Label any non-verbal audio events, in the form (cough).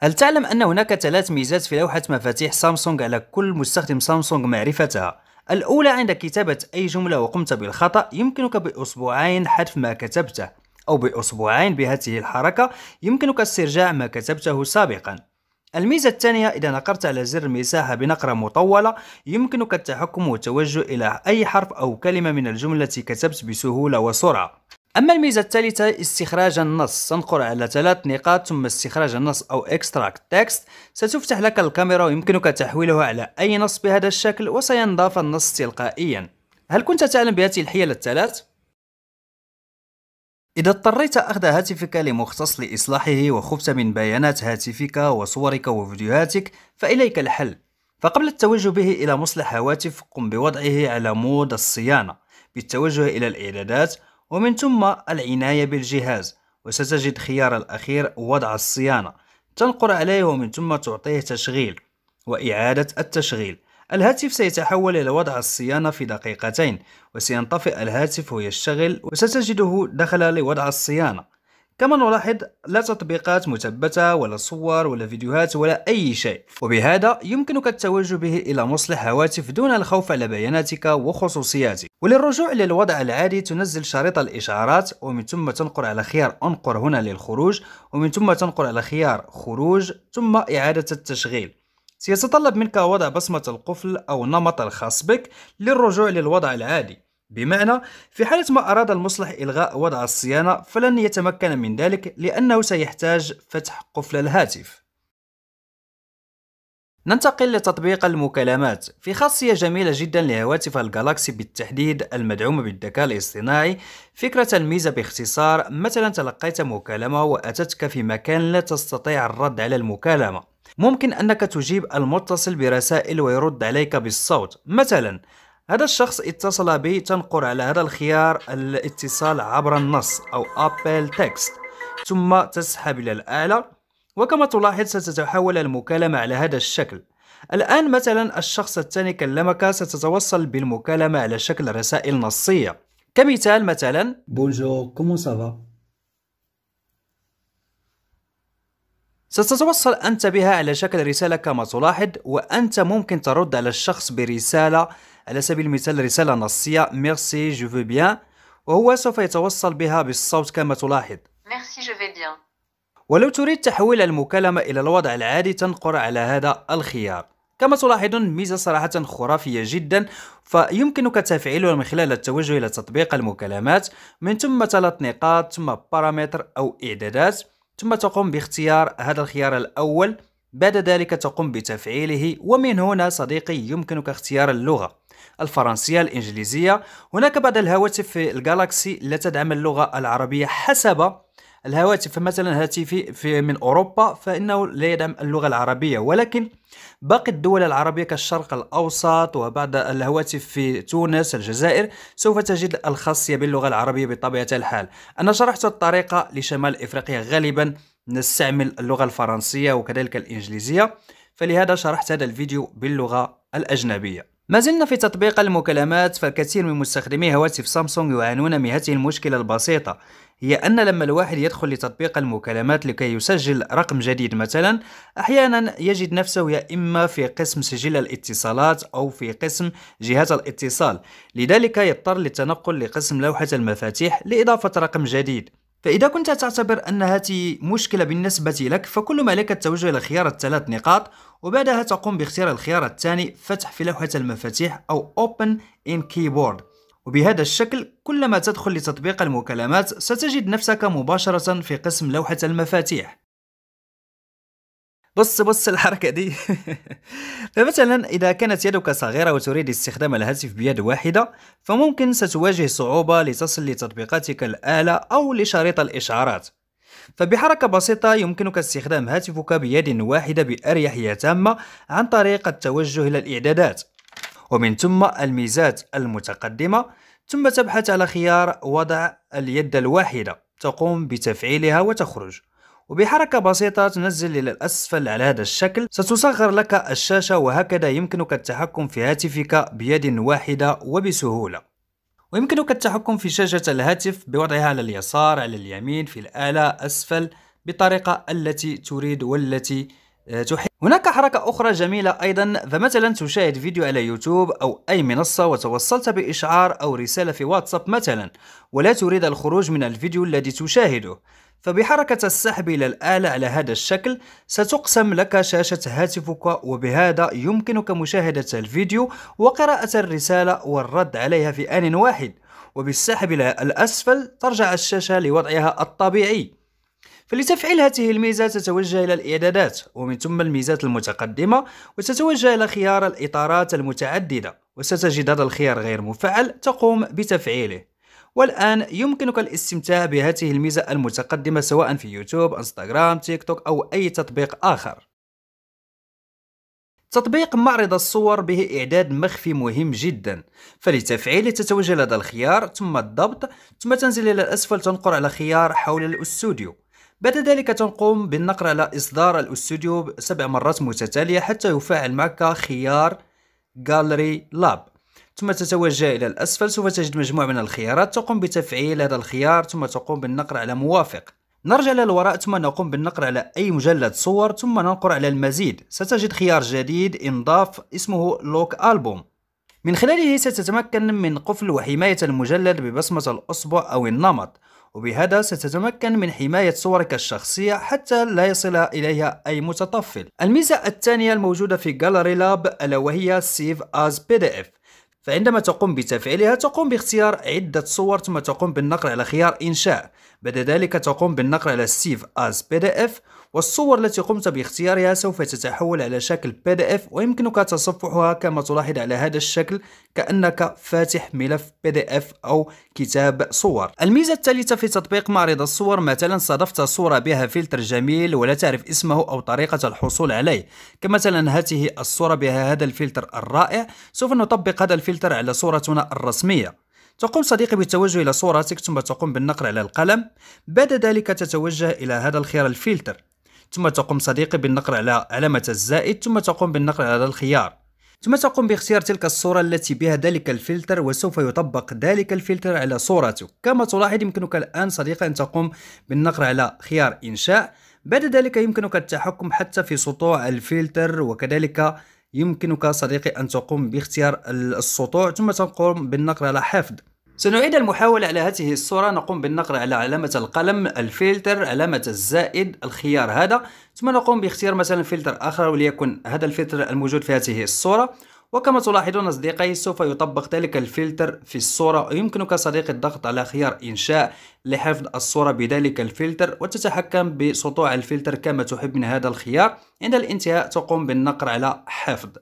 هل تعلم أن هناك ثلاث ميزات في لوحة مفاتيح سامسونج على كل مستخدم سامسونج معرفتها؟ الأولى عند كتابة أي جملة وقمت بالخطأ يمكنك بأسبوعين حذف ما كتبته أو بأسبوعين بهذه الحركة يمكنك استرجاع ما كتبته سابقا الميزة الثانية إذا نقرت على زر المساحة بنقرة مطولة يمكنك التحكم والتوجه إلى أي حرف أو كلمة من الجملة كتبت بسهولة وسرعة أما الميزة الثالثة استخراج النص سنقر على ثلاث نقاط ثم استخراج النص أو extract text ستفتح لك الكاميرا ويمكنك تحويلها على أي نص بهذا الشكل وسينضاف النص تلقائيا هل كنت تعلم بهذه الحيل الثلاث؟ إذا اضطريت أخذ هاتفك لمختص لإصلاحه وخفت من بيانات هاتفك وصورك وفيديوهاتك فإليك الحل فقبل التوجه به إلى مصلح هواتف قم بوضعه على مود الصيانة بالتوجه إلى الإعدادات ومن ثم العناية بالجهاز وستجد خيار الأخير وضع الصيانة تنقر عليه ومن ثم تعطيه تشغيل وإعادة التشغيل الهاتف سيتحول إلى وضع الصيانة في دقيقتين وسينطفئ الهاتف ويشتغل وستجده دخل لوضع الصيانة كما نلاحظ لا تطبيقات مثبتة ولا صور ولا فيديوهات ولا أي شيء وبهذا يمكنك التوجه به إلى مصلح هواتف دون الخوف على بياناتك وخصوصياتك وللرجوع إلى الوضع العادي تنزل شريط الإشعارات ومن ثم تنقر على خيار أنقر هنا للخروج ومن ثم تنقر على خيار خروج ثم إعادة التشغيل سيتطلب منك وضع بصمة القفل أو النمط الخاص بك للرجوع للوضع العادي بمعنى في حالة ما أراد المصلح إلغاء وضع الصيانة فلن يتمكن من ذلك لأنه سيحتاج فتح قفل الهاتف ننتقل لتطبيق المكالمات في خاصية جميلة جدا لهواتف الجالاكسي بالتحديد المدعومة بالذكاء الاصطناعي فكرة الميزة باختصار مثلا تلقيت مكالمة وأتتك في مكان لا تستطيع الرد على المكالمة ممكن أنك تجيب المتصل برسائل ويرد عليك بالصوت مثلا هذا الشخص اتصل بي تنقر على هذا الخيار الاتصال عبر النص أو أبل تكست ثم تسحب إلى الأعلى وكما تلاحظ ستتحول المكالمة على هذا الشكل الآن مثلا الشخص الثاني كلمك ستتوصل بالمكالمة على شكل رسائل نصية كمثال مثلا بونجور كومون سافا ستتوصل أنت بها على شكل رسالة كما تلاحظ وأنت ممكن ترد على الشخص برسالة على سبيل المثال رسالة نصية ميرسي جو فو بيان وهو سوف يتوصل بها بالصوت كما تلاحظ ميرسي جو بيان ولو تريد تحويل المكالمة إلى الوضع العادي تنقر على هذا الخيار كما تلاحظون ميزة صراحة خرافية جدا فيمكنك تفعيلها من خلال التوجه إلى تطبيق المكالمات من ثم ثلاث نقاط ثم بارامتر أو إعدادات ثم تقوم باختيار هذا الخيار الأول بعد ذلك تقوم بتفعيله ومن هنا صديقي يمكنك اختيار اللغة الفرنسية الإنجليزية هناك بعض الهواتف في الجالاكسي لا تدعم اللغة العربية حسب الهواتف مثلا هاتفي في من أوروبا فإنه لا يدعم اللغة العربية ولكن باقي الدول العربية كالشرق الأوسط وبعض الهواتف في تونس الجزائر سوف تجد الخاصية باللغة العربية بطبيعة الحال أنا شرحت الطريقة لشمال إفريقيا غالبا نستعمل اللغة الفرنسية وكذلك الإنجليزية فلهذا شرحت هذا الفيديو باللغة الأجنبية ما زلنا في تطبيق المكالمات فالكثير من مستخدمي هواتف سامسونج يعانون من هذه المشكلة البسيطة هي أن لما الواحد يدخل لتطبيق المكالمات لكي يسجل رقم جديد مثلا أحيانا يجد نفسه يا إما في قسم سجل الاتصالات أو في قسم جهاز الاتصال لذلك يضطر للتنقل لقسم لوحة المفاتيح لإضافة رقم جديد فإذا كنت تعتبر أن هذه مشكلة بالنسبة لك فكل ما لك التوجه إلى خيار الثلاث نقاط وبعدها تقوم باختيار الخيار الثاني فتح في لوحة المفاتيح أو Open in Keyboard وبهذا الشكل كلما تدخل لتطبيق المكالمات ستجد نفسك مباشرة في قسم لوحة المفاتيح بص بص الحركة دي (laughs) فمثلا إذا كانت يدك صغيرة وتريد استخدام الهاتف بيد واحدة فممكن ستواجه صعوبة لتصل لتطبيقاتك الآلة أو لشريط الإشعارات فبحركة بسيطة يمكنك استخدام هاتفك بيد واحدة بأريحية تامة عن طريق التوجه إلى الإعدادات ومن ثم الميزات المتقدمة ثم تبحث على خيار وضع اليد الواحدة تقوم بتفعيلها وتخرج وبحركة بسيطة تنزل إلى الأسفل على هذا الشكل ستصغر لك الشاشة وهكذا يمكنك التحكم في هاتفك بيد واحدة وبسهولة ويمكنك التحكم في شاشة الهاتف بوضعها على اليسار على اليمين في الأعلى أسفل بطريقة التي تريد والتي آه، تحب هناك حركة أخرى جميلة أيضا فمثلا تشاهد فيديو على يوتيوب أو أي منصة وتوصلت بإشعار أو رسالة في واتساب مثلا ولا تريد الخروج من الفيديو الذي تشاهده فبحركة السحب إلى الآلة على هذا الشكل ستقسم لك شاشة هاتفك وبهذا يمكنك مشاهدة الفيديو وقراءة الرسالة والرد عليها في آن واحد وبالسحب إلى الأسفل ترجع الشاشة لوضعها الطبيعي فلتفعيل هذه الميزة تتوجه إلى الإعدادات ومن ثم الميزات المتقدمة وتتوجه إلى خيار الإطارات المتعددة وستجد هذا الخيار غير مفعل تقوم بتفعيله والآن يمكنك الاستمتاع بهذه الميزة المتقدمة سواء في يوتيوب، انستغرام، تيك توك أو أي تطبيق آخر. تطبيق معرض الصور به إعداد مخفي مهم جدا فلتفعيله تتوجه لدى الخيار ثم الضبط ثم تنزل إلى الأسفل تنقر على خيار حول الأستوديو بعد ذلك تقوم بالنقر على إصدار الأستوديو سبع مرات متتالية حتى يفعل معك خيار Gallery Lab ثم تتوجه إلى الأسفل سوف تجد مجموعة من الخيارات تقوم بتفعيل هذا الخيار ثم تقوم بالنقر على موافق نرجع للوراء ثم نقوم بالنقر على أي مجلد صور ثم ننقر على المزيد ستجد خيار جديد انضاف اسمه لوك ألبوم من خلاله ستتمكن من قفل وحماية المجلد ببصمة الأصبع أو النمط وبهذا ستتمكن من حماية صورك الشخصية حتى لا يصل إليها أي متطفل الميزة الثانية الموجودة في Gallery Lab ألا وهي Save as PDF فعندما تقوم بتفعيلها تقوم باختيار عدة صور ثم تقوم بالنقر على خيار إنشاء بعد ذلك تقوم بالنقر على سيف از بي دي اف والصور التي قمت باختيارها سوف تتحول على شكل بي دي اف ويمكنك تصفحها كما تلاحظ على هذا الشكل كأنك فاتح ملف بي دي اف أو كتاب صور الميزة الثالثة في تطبيق معرض الصور مثلا صادفت صورة بها فلتر جميل ولا تعرف اسمه أو طريقة الحصول عليه كمثلا هذه الصورة بها هذا الفلتر الرائع سوف نطبق هذا الفلتر على صورتنا الرسمية تقوم صديقي بالتوجه إلى صورتك ثم تقوم بالنقر على القلم بعد ذلك تتوجه إلى هذا الخيار الفلتر ثم تقوم صديقي بالنقر على علامة الزائد ثم تقوم بالنقر على هذا الخيار ثم تقوم باختيار تلك الصورة التي بها ذلك الفلتر وسوف يطبق ذلك الفلتر على صورتك كما تلاحظ يمكنك الآن صديقي أن تقوم بالنقر على خيار إنشاء بعد ذلك يمكنك التحكم حتى في سطوع الفلتر وكذلك يمكنك صديقي أن تقوم باختيار السطوع ثم تقوم بالنقر على حفظ سنعيد المحاولة على هذه الصورة نقوم بالنقر على علامة القلم الفلتر علامة الزائد الخيار هذا ثم نقوم باختيار مثلا فلتر آخر وليكن هذا الفلتر الموجود في هذه الصورة وكما تلاحظون أصدقائي سوف يطبق ذلك الفلتر في الصورة يمكنك صديقي الضغط على خيار إنشاء لحفظ الصورة بذلك الفلتر وتتحكم بسطوع الفلتر كما تحب من هذا الخيار عند الانتهاء تقوم بالنقر على حفظ